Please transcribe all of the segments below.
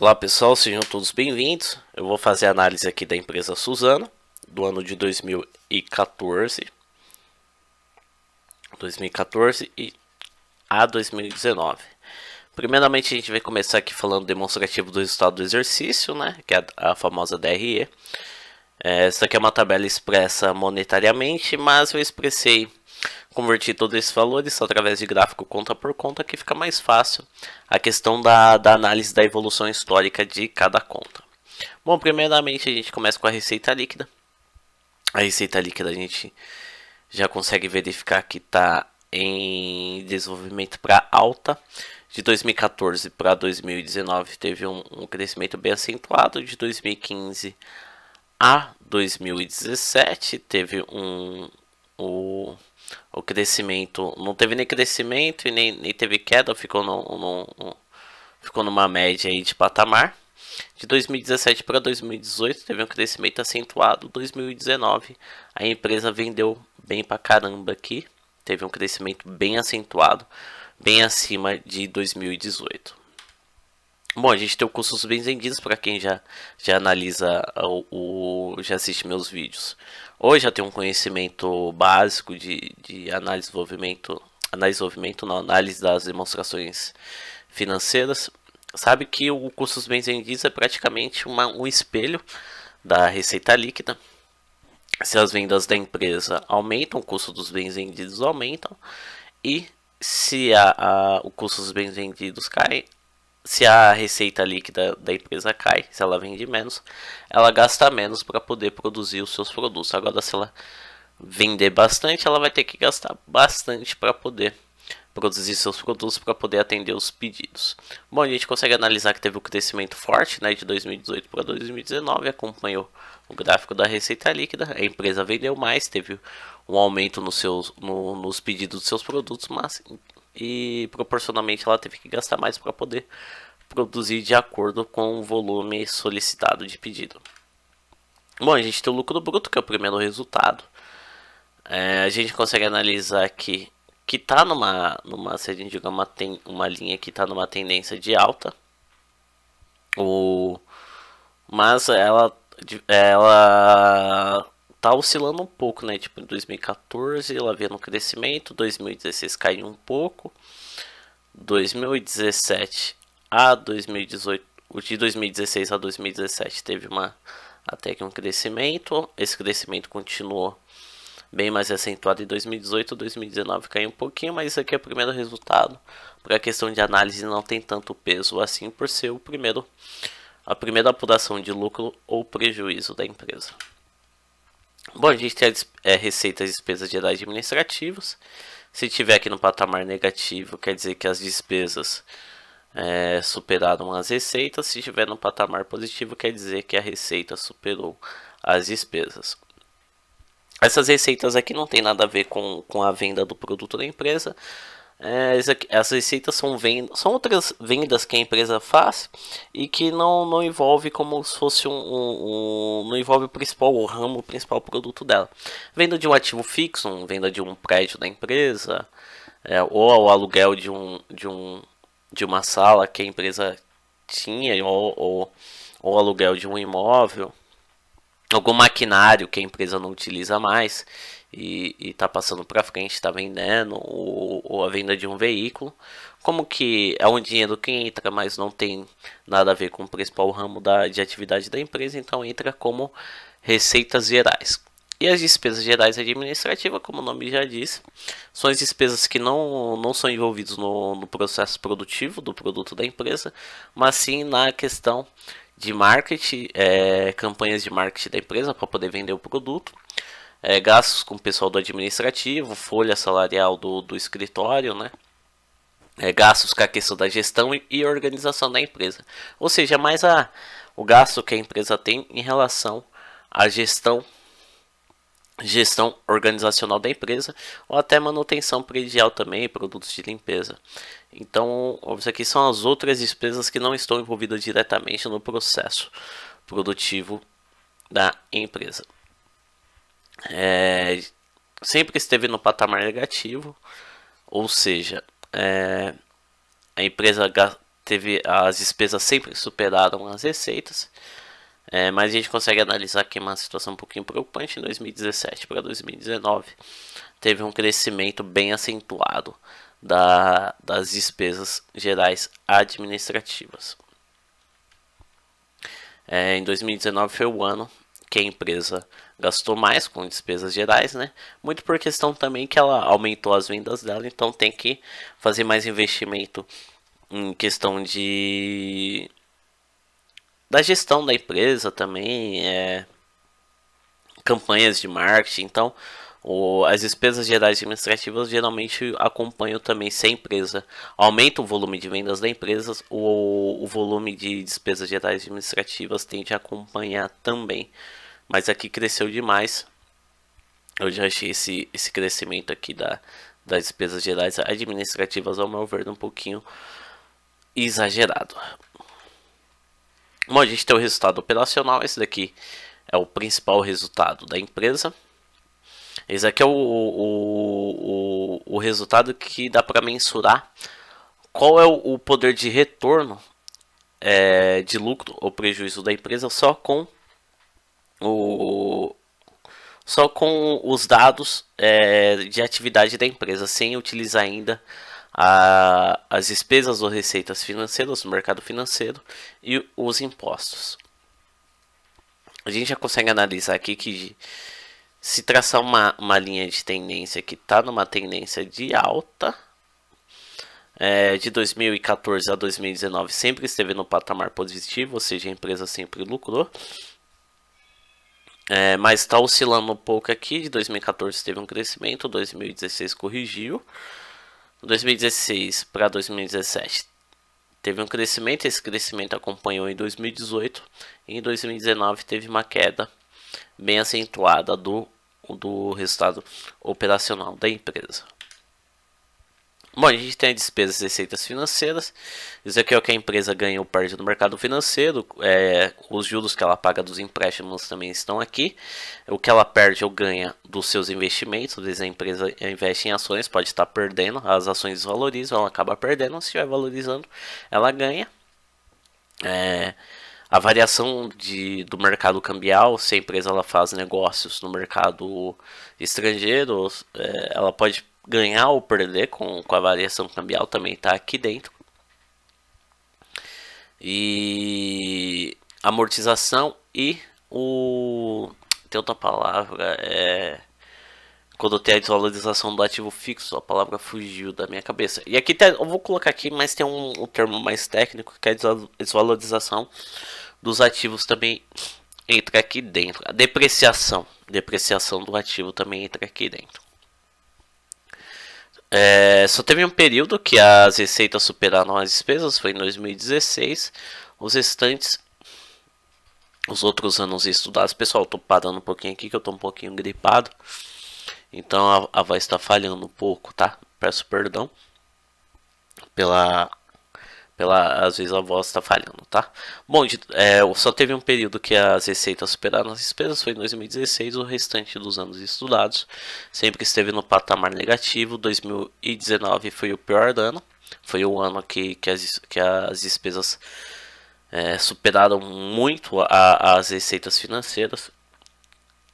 Olá pessoal, sejam todos bem-vindos. Eu vou fazer a análise aqui da empresa Suzano do ano de 2014, 2014 e a 2019. Primeiramente, a gente vai começar aqui falando demonstrativo do resultado do exercício, né? Que é a, famosa DRE. É, essa aqui é uma tabela expressa monetariamente, mas eu expressei convertir todos esses valores através de gráfico conta por conta, que fica mais fácil a questão da, da análise da evolução histórica de cada conta. Bom, primeiramente a gente começa com a receita líquida. A receita líquida a gente já consegue verificar que está em desenvolvimento para alta. De 2014 para 2019 teve um, um, crescimento bem acentuado. De 2015 a 2017 teve um, um o crescimento. Não teve nem crescimento e nem, nem teve queda, ficou, no, no, ficou numa média aí de patamar. De 2017 para 2018 teve um crescimento acentuado. 2019 a empresa vendeu bem pra caramba aqui. Teve um crescimento bem acentuado, bem acima de 2018. Bom, a gente tem o cursos bem vendidos para quem já, já analisa ou já assiste meus vídeos. Hoje já tem um conhecimento básico de, de análise de desenvolvimento, análise de desenvolvimento não, análise das demonstrações financeiras. Sabe que o custo dos bens vendidos é praticamente uma, um espelho da receita líquida. Se as vendas da empresa aumentam, o custo dos bens vendidos aumentam. E se a, a, o custo dos bens vendidos cai, se a receita líquida da empresa cai, se ela vende menos, ela gasta menos para poder produzir os seus produtos. Agora, se ela vender bastante, ela vai ter que gastar bastante para poder produzir seus produtos para poder atender os pedidos. Bom, a gente consegue analisar que teve um crescimento forte, né, de 2018 para 2019, acompanhou o gráfico da receita líquida, a empresa vendeu mais, teve um aumento nos seus, no, nos pedidos dos seus produtos, mas e proporcionalmente ela teve que gastar mais para poder produzir de acordo com o volume solicitado de pedido. Bom, a gente tem o lucro bruto, que é o primeiro resultado. É, a gente consegue analisar aqui que está numa, numa, se a gente uma, uma linha que está numa tendência de alta, o, mas ela, ela tá oscilando um pouco, né? Tipo, em 2014 ela via no crescimento, 2016 caiu um pouco, 2017 a 2018, o de 2016 a 2017 teve uma até que um crescimento, esse crescimento continuou bem mais acentuado em 2018, 2019 caiu um pouquinho, mas isso aqui é o primeiro resultado. porque a questão de análise não tem tanto peso assim por ser o primeiro a primeira apuração de lucro ou prejuízo da empresa. Bom, a gente tem as, é, receitas e despesas gerais administrativas. Se tiver aqui no patamar negativo, quer dizer que as despesas é, superaram as receitas. Se tiver no patamar positivo, quer dizer que a receita superou as despesas. Essas receitas aqui não tem nada a ver com, com a venda do produto da empresa, é, receitas são, vendas, são outras vendas que a empresa faz e que não, não envolve como se fosse um, um, um não envolve o principal o ramo o principal produto dela venda de um ativo fixo venda de um prédio da empresa é, ou o aluguel de um de um de uma sala que a empresa tinha ou, ou, ou aluguel de um imóvel algum maquinário que a empresa não utiliza mais e está passando para frente, está vendendo, ou, ou, a venda de um veículo. Como que é um dinheiro que entra, mas não tem nada a ver com o principal ramo da, de atividade da empresa, então entra como receitas gerais. E as despesas gerais administrativas, como o nome já disse, são as despesas que não, não são envolvidas no, no processo produtivo do produto da empresa, mas sim na questão de marketing, é, campanhas de marketing da empresa para poder vender o produto, é, gastos com o pessoal do administrativo, folha salarial do, do escritório, né? É, gastos com a questão da gestão e, e, organização da empresa. Ou seja, mais a, o gasto que a empresa tem em relação à gestão gestão organizacional da empresa ou até manutenção predial também, produtos de limpeza. Então, isso aqui são as outras despesas que não estão envolvidas diretamente no processo produtivo da empresa é, sempre esteve no patamar negativo, ou seja, é, a empresa teve as despesas sempre superaram as receitas, é, mas a gente consegue analisar que é uma situação um pouquinho preocupante em 2017 para 2019. Teve um crescimento bem acentuado da, das despesas gerais administrativas. É, em 2019 foi o ano que a empresa gastou mais com despesas gerais, né? Muito por questão também que ela aumentou as vendas dela, então tem que fazer mais investimento em questão de da gestão da empresa também, é, campanhas de marketing. Então, as despesas gerais administrativas geralmente acompanham também se a empresa aumenta o volume de vendas da empresa, o volume de despesas gerais administrativas tende a acompanhar também. Mas aqui cresceu demais. Eu já achei esse, esse crescimento aqui da, das despesas gerais administrativas, ao meu ver, um pouquinho exagerado. Bom, a gente tem o resultado operacional. Esse daqui é o principal resultado da empresa. Esse aqui é o, o, o, o resultado que dá para mensurar qual é o, o poder de retorno é, de lucro ou prejuízo da empresa só com o, só com os dados é, de atividade da empresa, sem utilizar ainda a, as despesas ou receitas financeiras do mercado financeiro e os impostos. A gente já consegue analisar aqui que se traçar uma, uma linha de tendência que está numa tendência de alta, é, de 2014 a 2019 sempre esteve no patamar positivo, ou seja, a empresa sempre lucrou. É, mas está oscilando um pouco aqui. De 2014 teve um crescimento, 2016 corrigiu. 2016 para 2017 teve um crescimento, esse crescimento acompanhou em 2018 e em 2019 teve uma queda bem acentuada do, do resultado operacional da empresa. Bom, a gente tem despesas e receitas financeiras. Isso aqui é o que a empresa ganha ou perde no mercado financeiro. É, os juros que ela paga dos empréstimos também estão aqui. O que ela perde ou ganha dos seus investimentos. Às vezes a empresa investe em ações, pode estar perdendo. As ações valorizam, ela acaba perdendo. Se estiver valorizando, ela ganha. É, a variação de, do mercado cambial, se a empresa ela faz negócios no mercado estrangeiro, é, ela pode ganhar ou perder com, com a variação cambial também está aqui dentro. E amortização e o. Tem outra palavra, é. Quando tem a desvalorização do ativo fixo, a palavra fugiu da minha cabeça. E aqui tem, eu vou colocar aqui, mas tem um, um termo mais técnico que é a desvalorização dos ativos também entra aqui dentro. A depreciação. Depreciação do ativo também entra aqui dentro. É, só teve um período que as receitas superaram as despesas, foi em 2016. Os restantes, os outros anos estudados. Pessoal, estou parando um pouquinho aqui que eu estou um pouquinho gripado. Então a, a voz está falhando um pouco, tá? Peço perdão pela pela, às vezes a voz está falhando, tá? Bom, de, é, só teve um período que as receitas superaram as despesas, foi em 2016, o restante dos anos estudados sempre esteve no patamar negativo, 2019 foi o pior ano, foi o ano que, que, as, que as despesas é, superaram muito a, as receitas financeiras.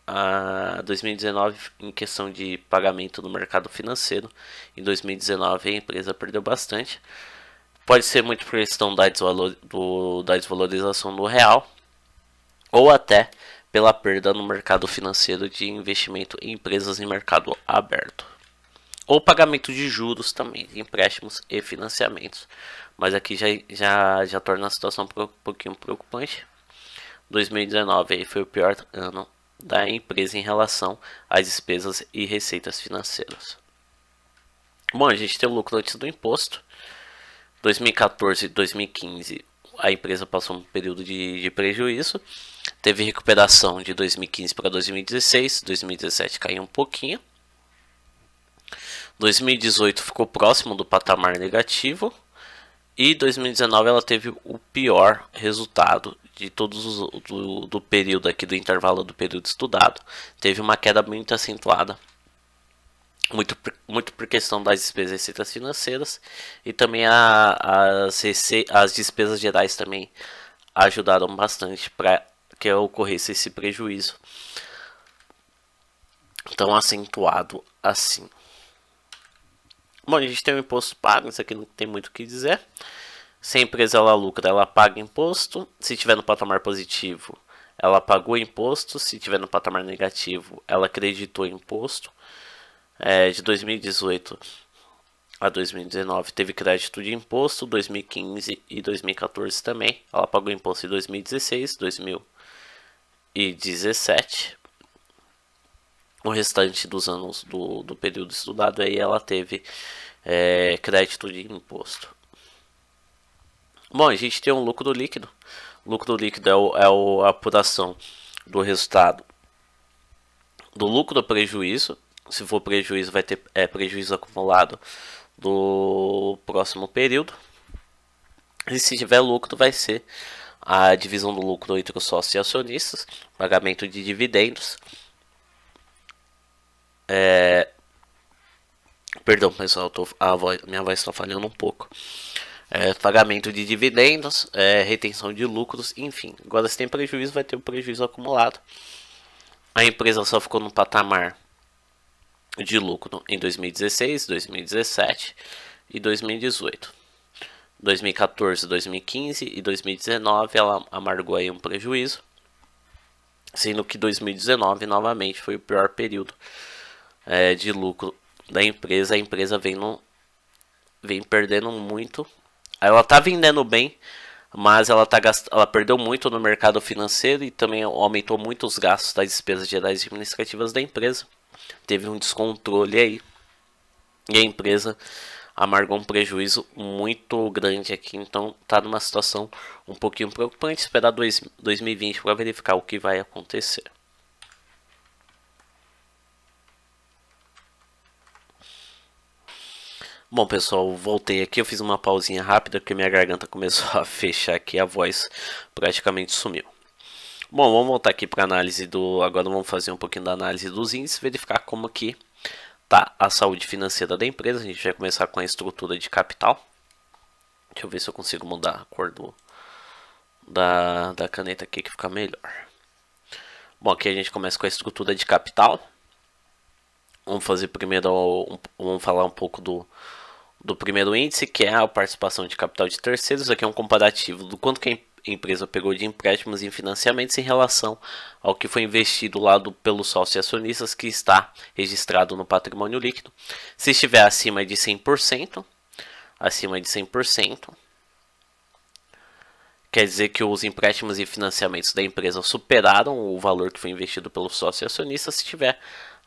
A 2019 em questão de pagamento no mercado financeiro, em 2019 a empresa perdeu bastante. Pode ser muito por questão da, desvalor, do, da desvalorização do real ou até pela perda no mercado financeiro de investimento em empresas em mercado aberto. Ou pagamento de juros também, de empréstimos e financiamentos. Mas aqui já, já, já torna a situação um pouquinho preocupante. 2019 aí foi o pior ano da empresa em relação às despesas e receitas financeiras. Bom, a gente tem o lucro antes do imposto. 2014 e 2015 a empresa passou um período de, de prejuízo, teve recuperação de 2015 para 2016, 2017 caiu um pouquinho. 2018 ficou próximo do patamar negativo e 2019 ela teve o pior resultado de todos os do, do período aqui do intervalo do período estudado. Teve uma queda muito acentuada muito, muito por questão das despesas receitas financeiras e também a, as, rece as despesas gerais também ajudaram bastante para que ocorresse esse prejuízo tão acentuado assim. Bom, a gente tem o imposto pago, isso aqui não tem muito o que dizer. Se a empresa ela lucra, ela paga imposto. Se tiver no patamar positivo, ela pagou imposto. Se tiver no patamar negativo, ela acreditou imposto é, de 2018 a 2019 teve crédito de imposto, 2015 e 2014 também. Ela pagou imposto em 2016, 2017. O restante dos anos do, do período estudado aí ela teve é, crédito de imposto. Bom, a gente tem um lucro líquido. lucro líquido é, o, é a apuração do resultado do lucro ou prejuízo se for prejuízo, vai ter é, prejuízo acumulado do próximo período. E se tiver lucro, vai ser a divisão do lucro entre os sócios e acionistas, pagamento de dividendos. É... Perdão, pessoal, tô... a voz... minha voz está falhando um pouco. É, pagamento de dividendos, é, retenção de lucros, enfim. Agora, se tem prejuízo, vai ter o um prejuízo acumulado. A empresa só ficou no patamar de lucro em 2016, 2017 e 2018. 2014, 2015 e 2019 ela amargou aí um prejuízo, sendo que 2019 novamente foi o pior período é, de lucro da empresa. A empresa vem, no, vem perdendo muito. Ela está vendendo bem, mas ela, tá gast... ela perdeu muito no mercado financeiro e também aumentou muito os gastos das despesas gerais administrativas da empresa teve um descontrole aí. E a empresa amargou um prejuízo muito grande aqui. Então tá numa situação um pouquinho preocupante. Esperar dois, 2020 para verificar o que vai acontecer. Bom, pessoal, voltei aqui. Eu fiz uma pausinha rápida porque minha garganta começou a fechar aqui. A voz praticamente sumiu. Bom, vamos voltar aqui para análise do. Agora vamos fazer um pouquinho da análise dos índices, verificar como que tá a saúde financeira da empresa. A gente vai começar com a estrutura de capital. Deixa eu ver se eu consigo mudar a cor do, da, da caneta aqui que fica melhor. Bom, aqui a gente começa com a estrutura de capital. Vamos fazer primeiro, vamos falar um pouco do, do primeiro índice, que é a participação de capital de terceiros. Aqui é um comparativo do quanto que a empresa pegou de empréstimos e financiamentos em relação ao que foi investido lá do, pelo sócio e acionistas que está registrado no patrimônio líquido. Se estiver acima de 100%, acima de 100%, quer dizer que os empréstimos e financiamentos da empresa superaram o valor que foi investido pelo sócio e Se estiver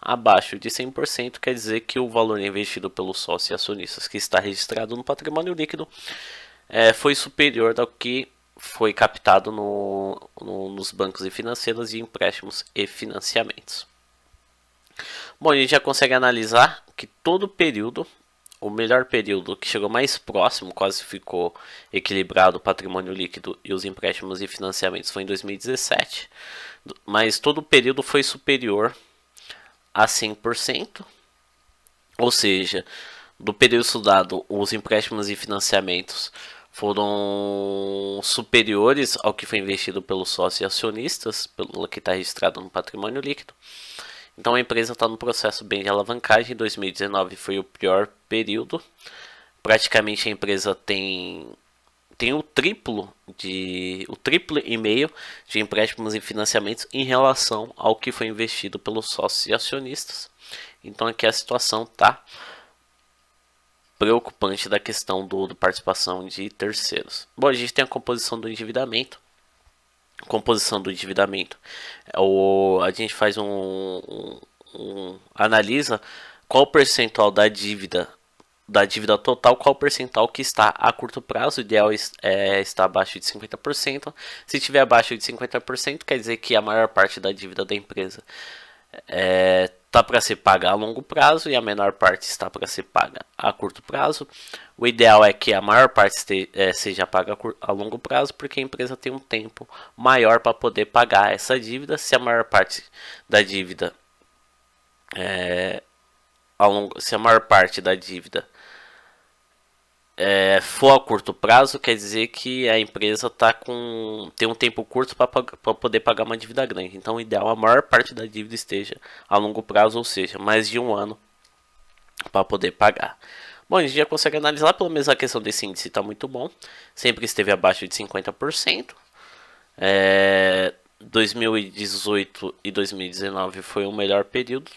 abaixo de 100%, quer dizer que o valor investido pelo sócio e acionistas que está registrado no patrimônio líquido é, foi superior ao que foi captado no, no, nos bancos e financeiras de empréstimos e financiamentos. Bom, a gente já consegue analisar que todo período, o melhor período que chegou mais próximo, quase ficou equilibrado o patrimônio líquido e os empréstimos e financiamentos, foi em 2017, mas todo período foi superior a 100%, ou seja, do período estudado, os empréstimos e financiamentos foram superiores ao que foi investido pelos sócios e acionistas, pelo que está registrado no patrimônio líquido. Então a empresa está no processo bem de alavancagem. 2019 foi o pior período. Praticamente a empresa tem tem o triplo de o triplo e meio de empréstimos e financiamentos em relação ao que foi investido pelos sócios e acionistas. Então aqui a situação tá preocupante da questão do, do, participação de terceiros. Bom, a gente tem a composição do endividamento. Composição do endividamento. É o, a gente faz um, um, um analisa qual o percentual da dívida da dívida total, qual o percentual que está a curto prazo. O ideal é estar abaixo de 50%. Se estiver abaixo de 50%, quer dizer que a maior parte da dívida da empresa está é, para ser paga a longo prazo e a menor parte está para ser paga a curto prazo. O ideal é que a maior parte este, é, seja paga a, a longo prazo, porque a empresa tem um tempo maior para poder pagar essa dívida. Se a maior parte da dívida é, a longo, se a maior parte da dívida é, for a curto prazo, quer dizer que a empresa tá com tem um tempo curto para poder pagar uma dívida grande. Então, o ideal é a maior parte da dívida esteja a longo prazo, ou seja, mais de um ano para poder pagar. Bom, a gente já consegue analisar pelo menos a questão desse índice está muito bom. Sempre esteve abaixo de 50%. É, 2018 e 2019 foi o melhor período.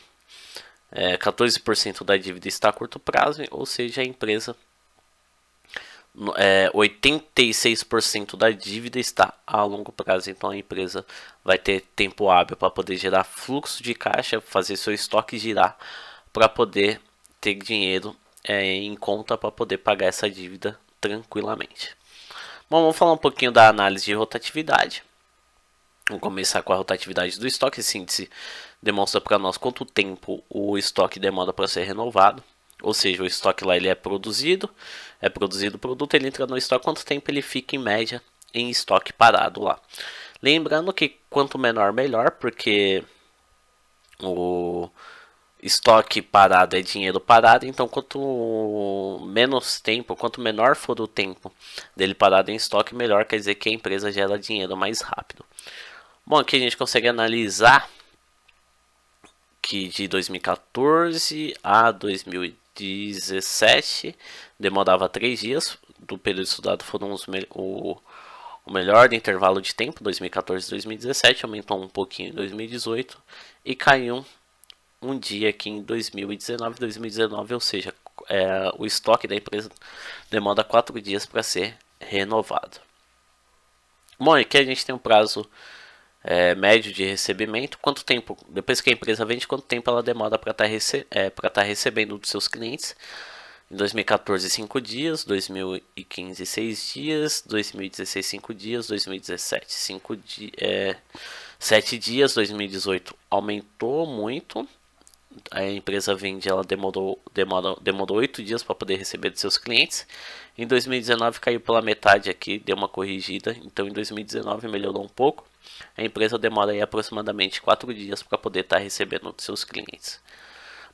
É, 14% da dívida está a curto prazo, ou seja, a empresa é, 86% da dívida está a longo prazo, então a empresa vai ter tempo hábil para poder gerar fluxo de caixa, fazer seu estoque girar, para poder ter dinheiro é, em conta para poder pagar essa dívida tranquilamente. Bom, vamos falar um pouquinho da análise de rotatividade. Vamos começar com a rotatividade do estoque. Esse índice demonstra para nós quanto tempo o estoque demora para ser renovado. Ou seja, o estoque lá ele é produzido, é produzido o produto, ele entra no estoque, quanto tempo ele fica em média em estoque parado lá. Lembrando que quanto menor, melhor, porque o estoque parado é dinheiro parado, então quanto menos tempo, quanto menor for o tempo dele parado em estoque, melhor quer dizer que a empresa gera dinheiro mais rápido. Bom, aqui a gente consegue analisar que de 2014 a 2010 2017 demorava 3 dias, do período estudado foram os, o, o melhor intervalo de tempo, 2014 e 2017, aumentou um pouquinho em 2018 e caiu um dia aqui em 2019, 2019, ou seja, é, o estoque da empresa demora 4 dias para ser renovado. Bom, aqui a gente tem um prazo é, médio de recebimento, quanto tempo, depois que a empresa vende, quanto tempo ela demora para estar tá rece é, tá recebendo dos seus clientes. Em 2014, 5 dias, 2015, 6 dias, 2016, 5 dias, 2017, 5 di é, 7 dias, 2018 aumentou muito. A empresa vende, ela demorou, demorou, demorou 8 dias para poder receber dos seus clientes. Em 2019 caiu pela metade aqui, deu uma corrigida. Então em 2019 melhorou um pouco. A empresa demora aí aproximadamente 4 dias para poder estar tá recebendo dos seus clientes.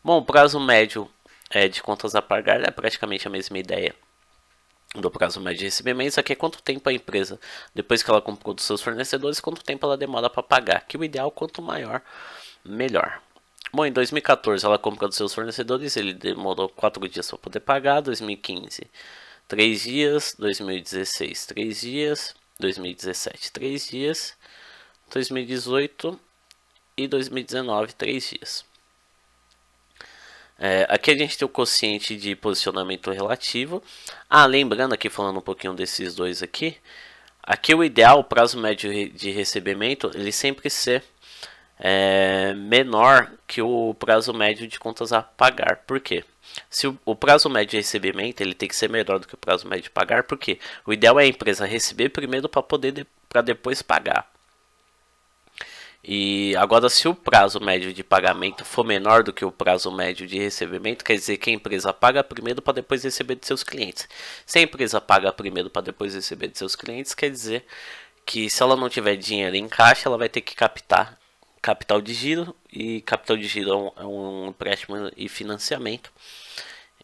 Bom, o prazo médio é, de contas a pagar é praticamente a mesma ideia do prazo médio de recebimento, aqui é quanto tempo a empresa, depois que ela comprou dos seus fornecedores, quanto tempo ela demora para pagar, que o ideal quanto maior, melhor. Bom, em 2014 ela comprou dos seus fornecedores, ele demorou 4 dias para poder pagar, 2015 3 dias, 2016 3 dias, 2017 3 dias, 2018 e 2019, três dias. É, aqui a gente tem o quociente de posicionamento relativo. Ah, lembrando aqui, falando um pouquinho desses dois aqui. Aqui o ideal, o prazo médio de recebimento, ele sempre ser é, menor que o prazo médio de contas a pagar. Por quê? Se o, o, prazo médio de recebimento ele tem que ser menor do que o prazo médio de pagar, por quê? o ideal é a empresa receber primeiro para poder de, para depois pagar. E agora, se o prazo médio de pagamento for menor do que o prazo médio de recebimento, quer dizer que a empresa paga primeiro para depois receber de seus clientes. Se a empresa paga primeiro para depois receber de seus clientes, quer dizer que se ela não tiver dinheiro em caixa, ela vai ter que captar capital de giro e capital de giro é um, é empréstimo e financiamento.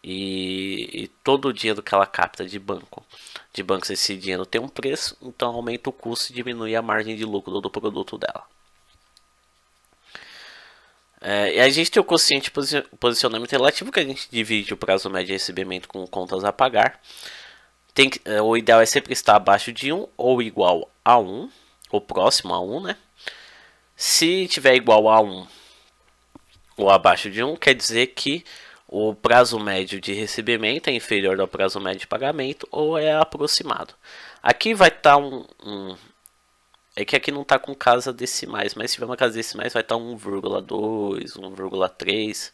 E, e todo o dinheiro que ela capta de banco, de bancos esse dinheiro tem um preço, então aumenta o custo e diminui a margem de lucro do produto dela. É, e a gente tem o quociente posi posicionamento relativo, que a gente divide o prazo médio de recebimento com contas a pagar. Tem, é, o ideal é sempre estar abaixo de 1 ou igual a 1, ou próximo a 1, né? Se tiver igual a 1 ou abaixo de 1, quer dizer que o prazo médio de recebimento é inferior ao prazo médio de pagamento ou é aproximado. Aqui vai estar tá um, um, é que aqui não tá com casa decimais, mas se tiver uma casa decimais vai estar tá 1,2, 1,3.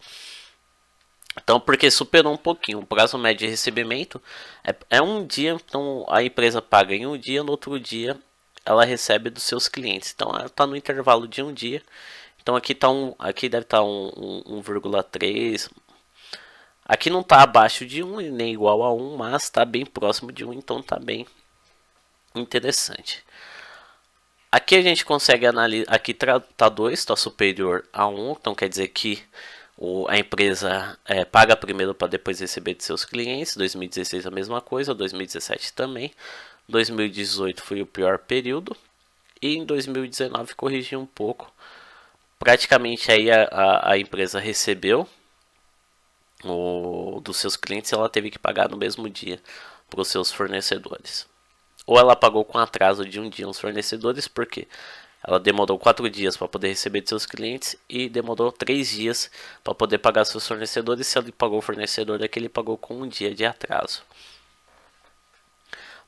Então, porque superou um pouquinho. O prazo médio de recebimento é, é, um dia, então a empresa paga em um dia, no outro dia ela recebe dos seus clientes. Então, ela está no intervalo de um dia. Então, aqui, tá um, aqui deve estar tá um, um, 1,3. Aqui não está abaixo de 1 nem igual a 1, mas está bem próximo de 1, então está bem interessante. Aqui a gente consegue analisar, aqui está 2, está superior a 1, um, então quer dizer que o, a empresa é, paga primeiro para depois receber de seus clientes, 2016 a mesma coisa, 2017 também, 2018 foi o pior período e em 2019 corrigiu um pouco, praticamente aí a, a, a empresa recebeu o, dos seus clientes e ela teve que pagar no mesmo dia para os seus fornecedores ou ela pagou com atraso de um dia nos fornecedores, porque ela demorou 4 dias para poder receber de seus clientes e demorou 3 dias para poder pagar seus fornecedores. Se ele pagou o fornecedor, é que ele pagou com um dia de atraso.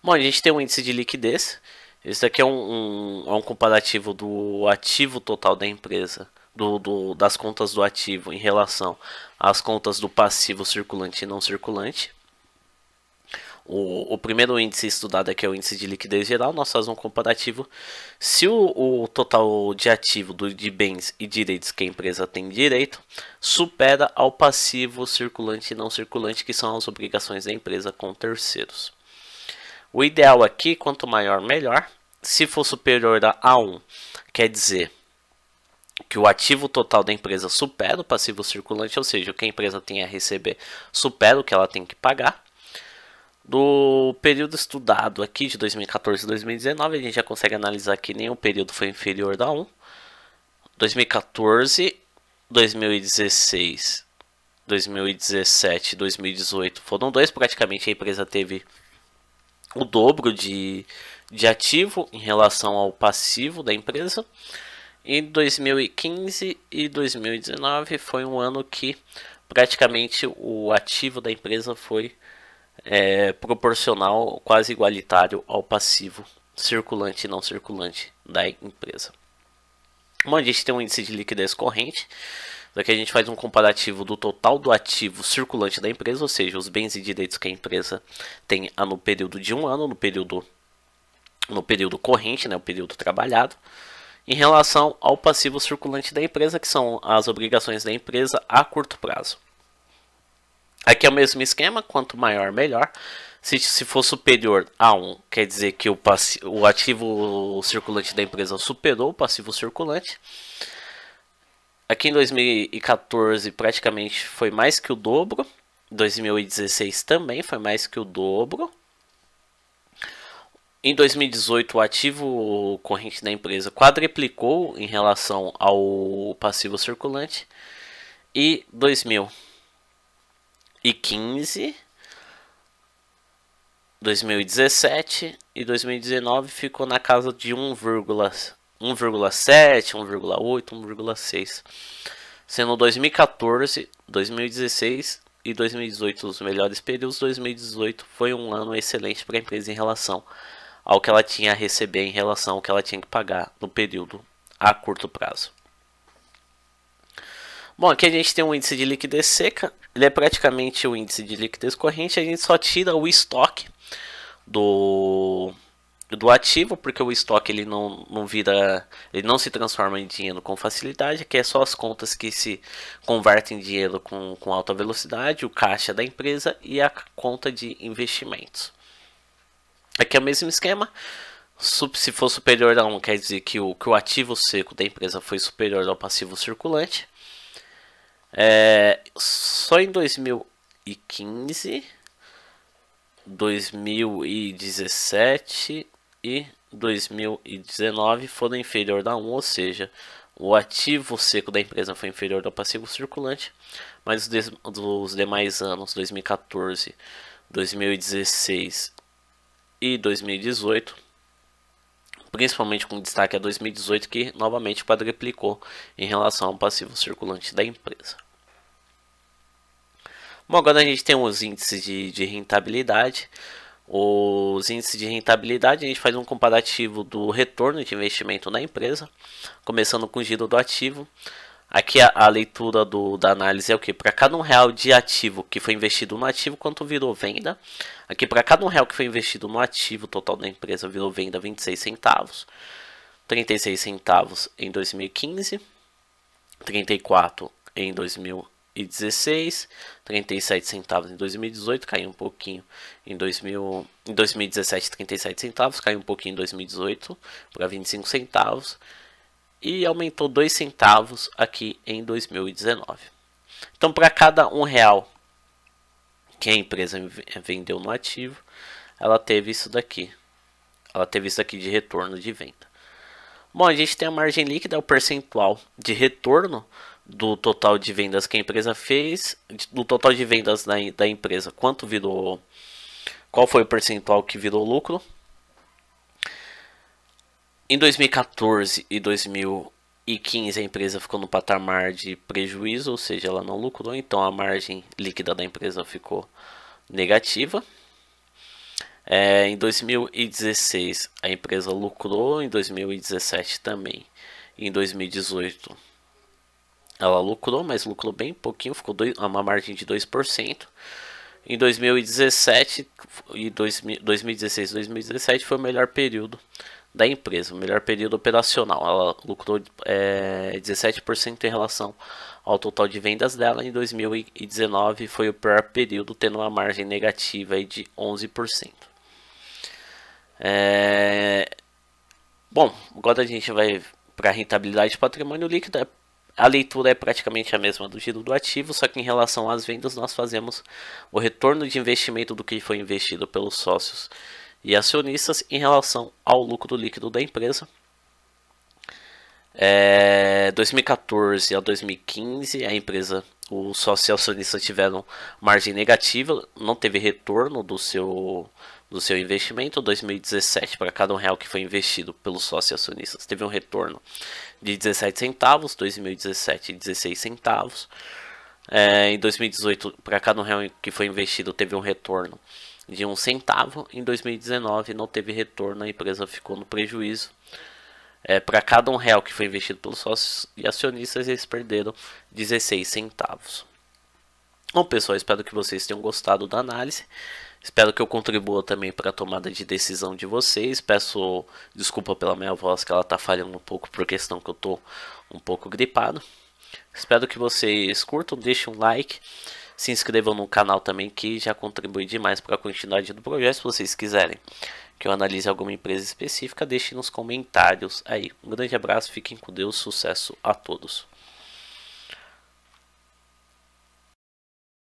Bom, a gente tem um índice de liquidez. Esse aqui é um, um, é um comparativo do ativo total da empresa, do, do, das contas do ativo em relação às contas do passivo circulante e não circulante. O, o, primeiro índice estudado aqui é, é o índice de liquidez geral, nós fazemos um comparativo. Se o, o total de ativo do, de bens e direitos que a empresa tem direito supera ao passivo circulante e não circulante, que são as obrigações da empresa com terceiros. O ideal aqui, quanto maior, melhor. Se for superior a 1, quer dizer que o ativo total da empresa supera o passivo circulante, ou seja, o que a empresa tem a receber supera o que ela tem que pagar. Do período estudado aqui de 2014 e 2019, a gente já consegue analisar que nenhum período foi inferior a 1. 2014, 2016, 2017 e 2018 foram dois. Praticamente a empresa teve o dobro de, de ativo em relação ao passivo da empresa. E 2015 e 2019 foi um ano que praticamente o ativo da empresa foi é proporcional quase igualitário ao passivo circulante e não circulante da empresa. Bom, a gente tem um índice de liquidez corrente, daqui a gente faz um comparativo do total do ativo circulante da empresa, ou seja, os bens e direitos que a empresa tem ah, no período de um ano, no período, no período corrente, né, o período trabalhado, em relação ao passivo circulante da empresa, que são as obrigações da empresa a curto prazo. Aqui é o mesmo esquema, quanto maior melhor. Se, se for superior a 1, quer dizer que o, o ativo circulante da empresa superou o passivo circulante. Aqui em 2014 praticamente foi mais que o dobro. 2016 também foi mais que o dobro. Em 2018, o ativo corrente da empresa quadriplicou em relação ao passivo circulante. E 2000 2015, 2017 e 2019 ficou na casa de 1,7, 1,8, 1,6. Sendo 2014, 2016 e 2018 os melhores períodos, 2018 foi um ano excelente para a empresa em relação ao que ela tinha a receber, em relação ao que ela tinha que pagar no período a curto prazo. Bom, aqui a gente tem um índice de liquidez seca, ele é praticamente o índice de liquidez corrente, a gente só tira o estoque do, do ativo, porque o estoque ele não, não vira, ele não se transforma em dinheiro com facilidade, que é só as contas que se convertem em dinheiro com, com alta velocidade, o caixa da empresa e a conta de investimentos. Aqui é o mesmo esquema, se for superior a 1, quer dizer que o, que o ativo seco da empresa foi superior ao passivo circulante. É, só em 2015, 2017 e 2019 foram inferior a 1, ou seja, o ativo seco da empresa foi inferior ao passivo circulante, mas os demais anos, 2014, 2016 e 2018, principalmente com destaque a 2018, que novamente quadriplicou em relação ao passivo circulante da empresa. Bom, agora a gente tem os índices de, de rentabilidade. Os índices de rentabilidade, a gente faz um comparativo do retorno de investimento na empresa, começando com o giro do ativo. Aqui a, a, leitura do, da análise é o que? Para cada um real de ativo que foi investido no ativo, quanto virou venda? Aqui para cada um real que foi investido no ativo total da empresa virou venda 26 centavos, 36 centavos em 2015, 34 em 2016, 37 centavos em 2018, caiu um pouquinho em, 2000, em 2017, 37 centavos, caiu um pouquinho em 2018 para 25 centavos e aumentou dois centavos aqui em 2019. Então, para cada um real que a empresa vendeu no ativo, ela teve isso daqui. Ela teve isso aqui de retorno de venda. Bom, a gente tem a margem líquida, o percentual de retorno do total de vendas que a empresa fez, do total de vendas da, da empresa, quanto virou, qual foi o percentual que virou lucro, em 2014 e 2015 a empresa ficou no patamar de prejuízo, ou seja, ela não lucrou, então a margem líquida da empresa ficou negativa. É, em 2016 a empresa lucrou, em 2017 também. Em 2018 ela lucrou, mas lucrou bem pouquinho, ficou dois, uma margem de 2%. Em 2017 e 2016 2017 foi o melhor período da empresa, o melhor período operacional. Ela lucrou é, 17% em relação ao total de vendas dela. Em 2019 foi o pior período, tendo uma margem negativa aí de 11%. É... Bom, agora a gente vai para a rentabilidade de patrimônio líquido. É, a leitura é praticamente a mesma do giro do ativo, só que em relação às vendas nós fazemos o retorno de investimento do que foi investido pelos sócios e acionistas em relação ao lucro líquido da empresa. É, 2014 a 2015, a empresa, os sócios acionistas tiveram margem negativa, não teve retorno do seu, do seu investimento. 2017, para cada um real que foi investido pelos sócios acionistas, teve um retorno de 17 centavos, 2017 16 centavos. É, em 2018, para cada um real que foi investido, teve um retorno de um centavo. Em 2019 não teve retorno, a empresa ficou no prejuízo. É, Para cada um real que foi investido pelos sócios e acionistas, eles perderam 16 centavos. Bom, pessoal, espero que vocês tenham gostado da análise. Espero que eu contribua também para a tomada de decisão de vocês. Peço desculpa pela minha voz, que ela está falhando um pouco por questão que eu estou um pouco gripado. Espero que vocês curtam, deixem um like se inscrevam no canal também que já contribui demais para a continuidade do projeto. Se vocês quiserem que eu analise alguma empresa específica, deixem nos comentários aí. Um grande abraço, fiquem com Deus, sucesso a todos.